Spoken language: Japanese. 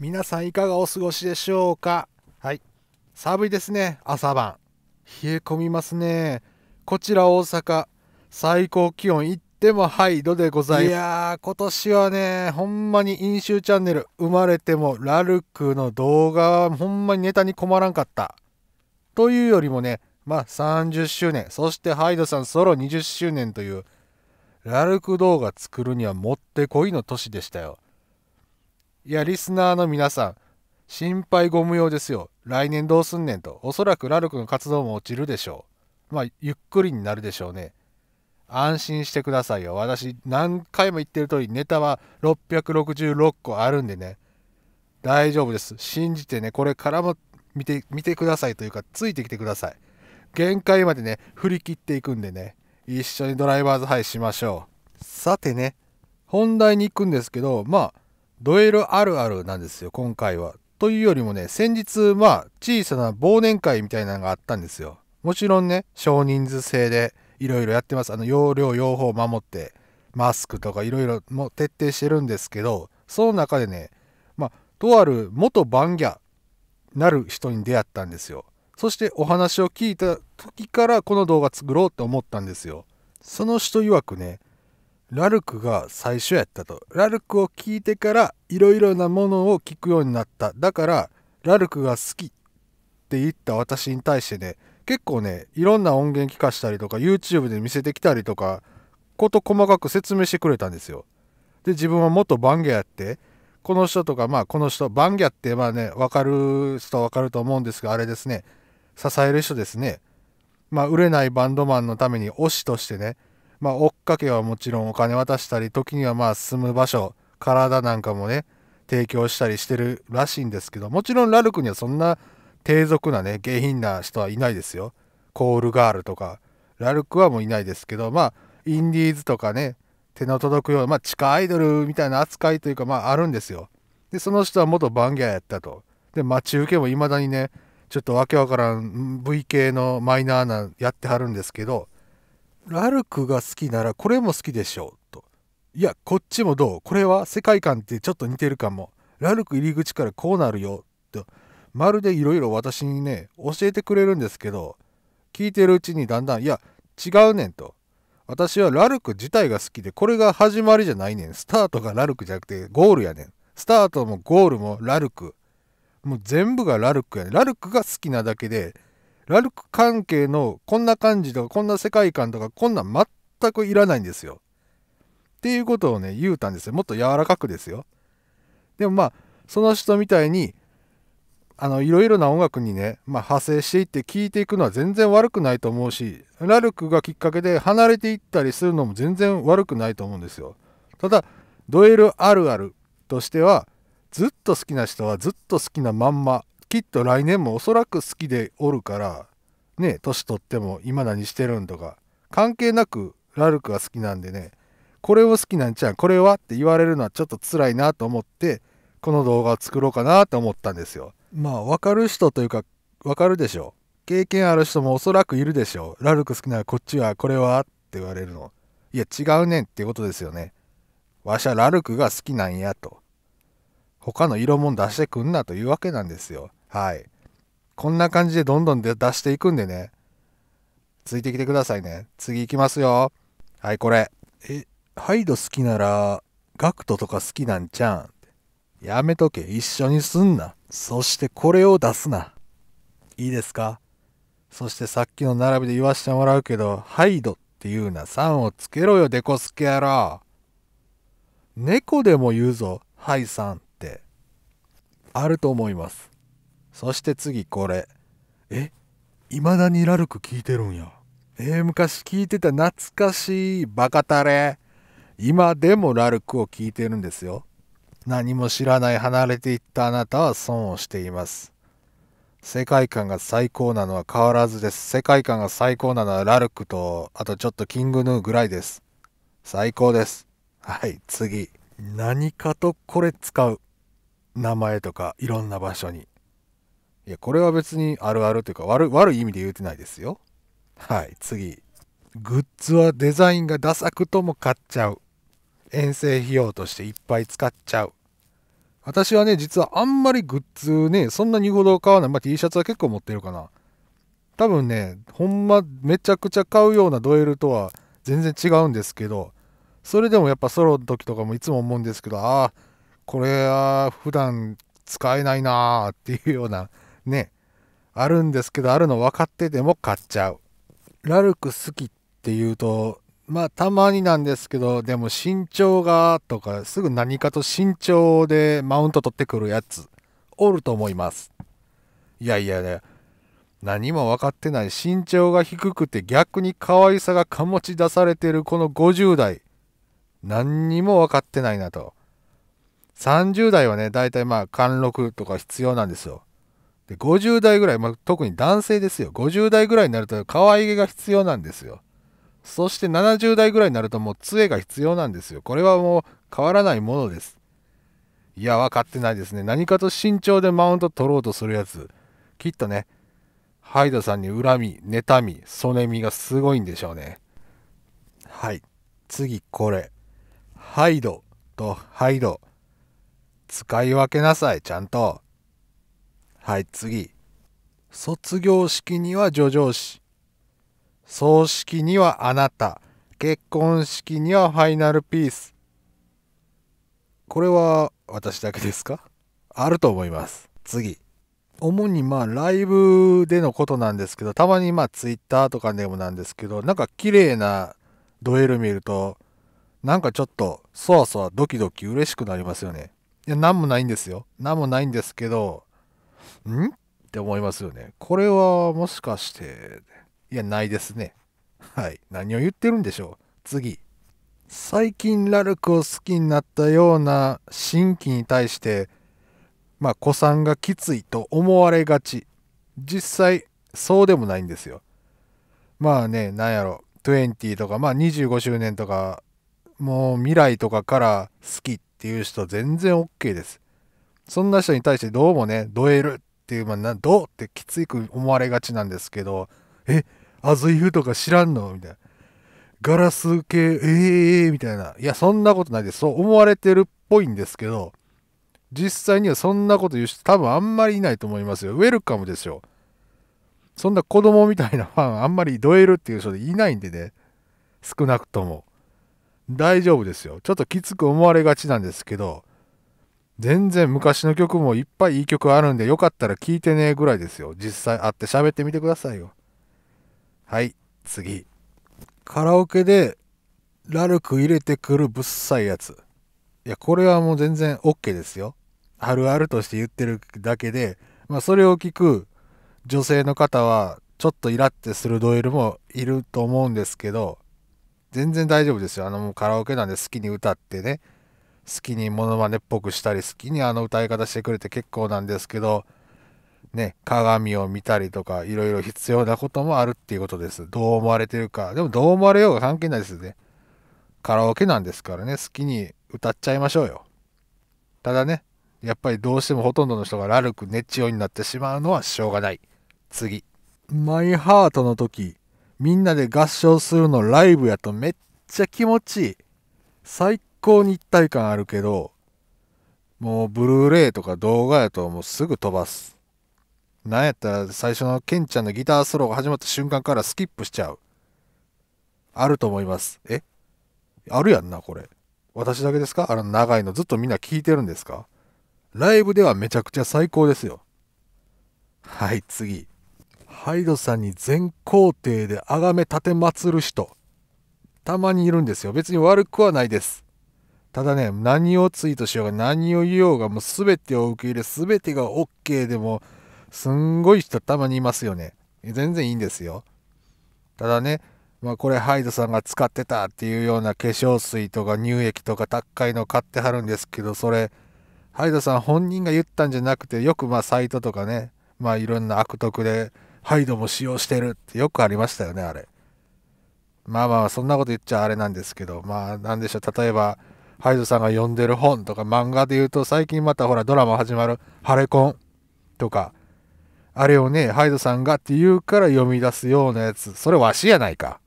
皆さんいかがお過ごしでしょうかはい寒いですね朝晩冷え込みますねこちら大阪最高気温ってもハイドでございますいやー今年はねほんまに飲酒チャンネル生まれてもラルクの動画はほんまにネタに困らんかったというよりもねまあ30周年そしてハイドさんソロ20周年というラルク動画作るにはもってこいの年でしたよいやリスナーの皆さん心配ご無用ですよ来年どうすんねんとおそらくラルクの活動も落ちるでしょうまあゆっくりになるでしょうね安心してくださいよ私何回も言ってる通りネタは666個あるんでね大丈夫です信じてねこれからも見て見てくださいというかついてきてください限界までね振り切っていくんでね一緒にドライバーズハイしましょうさてね本題に行くんですけどまあドエルあるあるなんですよ、今回は。というよりもね、先日、まあ、小さな忘年会みたいなのがあったんですよ。もちろんね、少人数制でいろいろやってます。あの、要領、用法を守って、マスクとかいろいろも徹底してるんですけど、その中でね、まあ、とある元番ャなる人に出会ったんですよ。そしてお話を聞いた時からこの動画作ろうって思ったんですよ。その人曰くね、ラルクが最初やったと。ラルクを聞いてからいろいろなものを聞くようになった。だから、ラルクが好きって言った私に対してね、結構ね、いろんな音源聞かしたりとか、YouTube で見せてきたりとか、こと細かく説明してくれたんですよ。で、自分は元バンギャやって、この人とか、まあこの人、バンギャってまあね、わかる人はわかると思うんですが、あれですね、支える人ですね。まあ売れないバンドマンのために推しとしてね、まあ、追っかけはもちろんお金渡したり、時にはまあ、住む場所、体なんかもね、提供したりしてるらしいんですけど、もちろんラルクにはそんな低俗なね、下品な人はいないですよ。コールガールとか、ラルクはもういないですけど、まあ、インディーズとかね、手の届くような、まあ、地下アイドルみたいな扱いというか、まあ、あるんですよ。で、その人は元バンギャーやったと。で、待ち受けも未だにね、ちょっとわけわからん VK のマイナーなやってはるんですけど、ラルクが好きならこれも好きでしょうと。いや、こっちもどうこれは世界観ってちょっと似てるかも。ラルク入り口からこうなるよと。まるでいろいろ私にね、教えてくれるんですけど、聞いてるうちにだんだん、いや、違うねんと。私はラルク自体が好きで、これが始まりじゃないねん。スタートがラルクじゃなくて、ゴールやねん。スタートもゴールもラルク。もう全部がラルクやねん。ラルクが好きなだけで、ラルク関係のこんな感じとかこんな世界観とかこんなん全くいらないんですよ。っていうことをね言うたんですよ。もっと柔らかくですよ。でもまあその人みたいにあのいろいろな音楽にね、まあ、派生していって聴いていくのは全然悪くないと思うしラルクがきっかけで離れていったりするのも全然悪くないと思うんですよ。ただドエルあるあるとしてはずっと好きな人はずっと好きなまんまきっと来年もおそらく好きでおるからね年取っても今何してるんとか関係なくラルクが好きなんでねこれを好きなんちゃうこれはって言われるのはちょっと辛いなと思ってこの動画を作ろうかなと思ったんですよまあ分かる人というか分かるでしょう経験ある人もおそらくいるでしょうラルク好きならこっちはこれはって言われるのいや違うねんってことですよねわしゃラルクが好きなんやと他の色も出してくんなというわけなんですよはい。こんな感じでどんどん出していくんでね。ついてきてくださいね。次行きますよ。はい、これ。え、ハイド好きなら、ガクトとか好きなんちゃっん。やめとけ。一緒にすんな。そしてこれを出すな。いいですかそしてさっきの並びで言わしてもらうけど、ハイドっていうな、3をつけろよ、デコスケ野郎。猫でも言うぞ、ハイさんって。あると思います。そして次これえいまだにラルク聞いてるんやえー、昔聞いてた懐かしいバカタレ今でもラルクを聞いてるんですよ何も知らない離れていったあなたは損をしています世界観が最高なのは変わらずです世界観が最高なのはラルクとあとちょっとキングヌーぐらいです最高ですはい次何かとこれ使う名前とかいろんな場所にいや、これは別にあるあるというか、悪悪い意味で言うてないですよ。はい、次。グッズはデザインがダサくとも買っちゃう。遠征費用としていっぱい使っちゃう。私はね、実はあんまりグッズね、そんなに言うほど買わない。まあ、T シャツは結構持ってるかな。多分ね、ほんまめちゃくちゃ買うようなドエルとは全然違うんですけど、それでもやっぱソロの時とかもいつも思うんですけど、ああ、これは普段使えないなーっていうようなね、あるんですけど、あるの分かってても買っちゃう。ラルク好きっていうと、まあたまになんですけど、でも身長がとか、すぐ何かと身長でマウント取ってくるやつ、おると思います。いやいやね、何も分かってない身長が低くて逆に可愛さが醸し出されてるこの50代、何にも分かってないなと。30代はね、大体まあ貫禄とか必要なんですよ。で50代ぐらい、まあ、特に男性ですよ50代ぐらいになると可愛げが必要なんですよそして70代ぐらいになるともう杖が必要なんですよこれはもう変わらないものですいや分かってないですね何かと慎重でマウント取ろうとするやつきっとねハイドさんに恨み妬みそねみがすごいんでしょうねはい次これハイドとハイド使い分けなさいちゃんとはい、次。卒業式には叙情詩。葬式にはあなた。結婚式にはファイナルピース。これは私だけですかあると思います。次。主にまあライブでのことなんですけど、たまにまあツイッターとかでもなんですけど、なんか綺麗なドエル見ると、なんかちょっとそわそわドキドキ嬉しくなりますよね。いや、なんもないんですよ。なんもないんですけど、んって思いますよね。これはもしかして、いや、ないですね。はい。何を言ってるんでしょう。次。最近ラルクを好きになったような新規に対して、まあ、子さんがきついと思われがち。実際、そうでもないんですよ。まあね、なんやろ、20とか、まあ25周年とか、もう未来とかから好きっていう人全然 OK です。そんな人に対してどうもね、ドエルっていう、まあ、などうってきついく思われがちなんですけど、え、アズイフとか知らんのみたいな。ガラス系、ええー、みたいな。いや、そんなことないです。そう思われてるっぽいんですけど、実際にはそんなこと言う人多分あんまりいないと思いますよ。ウェルカムですよ。そんな子供みたいなファンあんまりどえるっていう人でいないんでね。少なくとも。大丈夫ですよ。ちょっときつく思われがちなんですけど、全然昔の曲もいっぱいいい曲あるんで、よかったら聴いてねぐらいですよ。実際会って喋ってみてくださいよ。はい、次。カラオケで、ラルク入れてくるぶっさいやつ。いや、これはもう全然 OK ですよ。あるあるとして言ってるだけで、まあ、それを聞く女性の方は、ちょっとイラってするドエルもいると思うんですけど、全然大丈夫ですよ。あの、もうカラオケなんで好きに歌ってね。好きにモノマネっぽくしたり好きにあの歌い方してくれて結構なんですけどね鏡を見たりとかいろいろ必要なこともあるっていうことですどう思われてるかでもどう思われようが関係ないですねカラオケなんですからね好きに歌っちゃいましょうよただねやっぱりどうしてもほとんどの人がラルクネチオになってしまうのはしょうがない次マイハートの時みんなで合唱するのライブやとめっちゃ気持ちいい最高に一体感あるけど、もうブルーレイとか動画やともうすぐ飛ばす。なんやったら最初のケンちゃんのギターソロが始まった瞬間からスキップしちゃう。あると思います。えあるやんな、これ。私だけですかあの長いのずっとみんな聞いてるんですかライブではめちゃくちゃ最高ですよ。はい、次。ハイドさんに全皇帝で崇め立てまつる人。たまにいるんですよ。別に悪くはないです。ただね、何をツイートしようが何を言おうがもう全てを受け入れ、全てが OK でも、すんごい人たまにいますよね。全然いいんですよ。ただね、まあこれハイドさんが使ってたっていうような化粧水とか乳液とか高いの買ってはるんですけど、それ、ハイドさん本人が言ったんじゃなくて、よくまあサイトとかね、まあいろんな悪徳で、ハイドも使用してるってよくありましたよね、あれ。まあまあ、そんなこと言っちゃあれなんですけど、まあなんでしょう、例えば、ハイズさんが読んでる本とか漫画で言うと最近またほらドラマ始まる「ハレコン」とかあれをねハイドさんがって言うから読み出すようなやつそれわしやないか